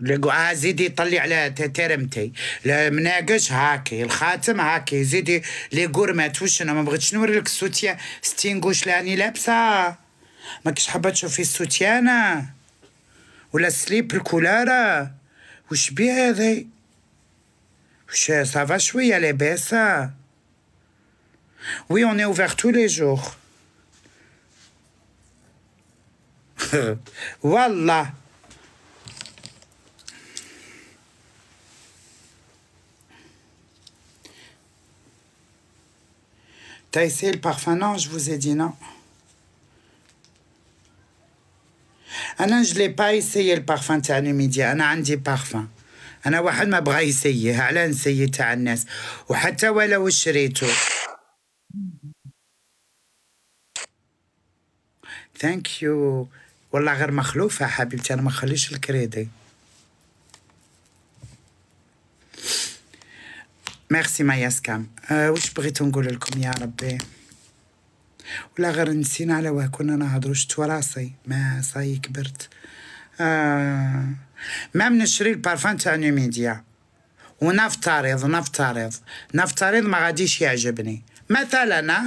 لقوا آه، زيدي يطلع على تيرمتي مناقش هاكي الخاتم هاكي زيدي لي قرمات وش انا ما بغيتش نوري لك السوتيان ستينغوش لاني لابسه كش حابه تشوفي السوتيانه ولا سليب الكولاره وش بيها هذي وش صافا شويه لاباسه وي اون اوفير تو لي جور والله T'as essayé le parfum Non, je vous ai dit non. Ah non, je l'ai pas essayé le parfum Midi. Ah non, عندي parfum. أنا واحد ما بغى يسيه على نسيه تاع الناس وحتى ولو شريته ثانك يو والله غير مخلوفة حبيبتي أنا ما نخليش الكريدي ميرسي ما سكام أه وش بغيت نقول لكم يا ربي ولا غير نسينا على واه كنا نهضروا شتو راسي ما صاي كبرت آه ما نشري البارفان تاع نوميديا ونفترض نفترض نفترض ما غاديش يعجبني مثلا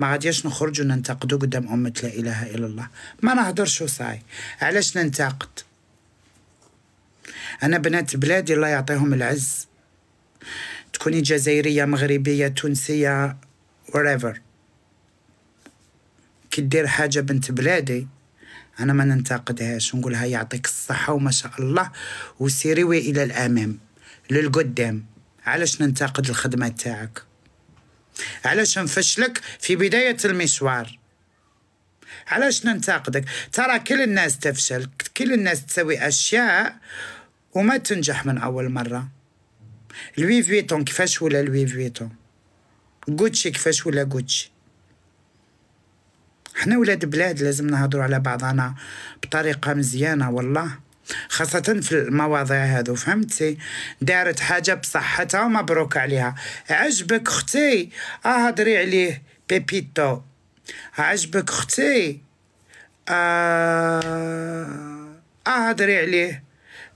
ما غاديش نخرج وننتقد قدام أمة لا إله إلا الله ما نهضرش وصاي علاش ننتقد أنا بنات بلادي الله يعطيهم العز تكوني جزائرية مغربية تونسية وريفر كي دير حاجة بنت بلادي أنا ما ننتقدهاش نقولها يعطيك الصحة وما شاء الله وسيري إلى الأمام للقدام علاش ننتقد الخدمة تاعك علاش نفشلك في بداية المشوار علاش ننتقدك ترى كل الناس تفشل كل الناس تسوي أشياء وما تنجح من أول مرة لوي فيتون كيفاش ولا لوي فيتون غوتشي كيفاش ولا غوتشي حنا ولاد بلاد لازم نهضروا على بعضنا بطريقه مزيانه والله خاصة في المواضيع هادو فهمتي دارت حاجة بصحتها ومبروك عليها عجبك اختي اه هضري عليه بيبيتو عجبك اختي آه،, اه هضري عليه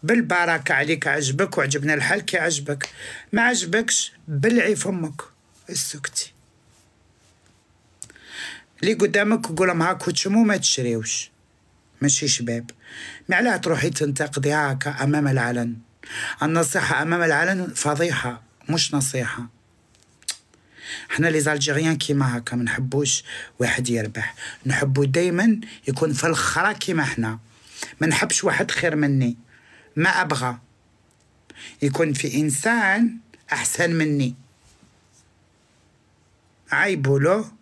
بالبركة عليك عجبك وعجبنا الحال كي عجبك ما عجبكش بلعي فمك السكتي لي قدامك قولهم هاك وتشمو ما تشريوش ماشي شباب ما علاه تروحي تنتقدي هاكا امام العلن النصيحة امام العلن فضيحة مش نصيحة حنا لي زالجيريان كيما هاكا ما نحبوش واحد يربح نحبو دايما يكون في الخرا كيما حنا ما نحبش واحد خير مني ما أبغى يكون في إنسان أحسن مني عيبه له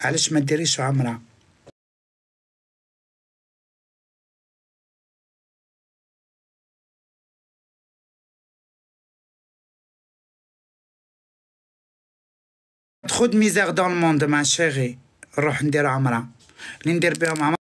علاش ما ديريش عمره trop de misère dans le monde ma chérie نروح ندير عمره اللي ندير بهم عمره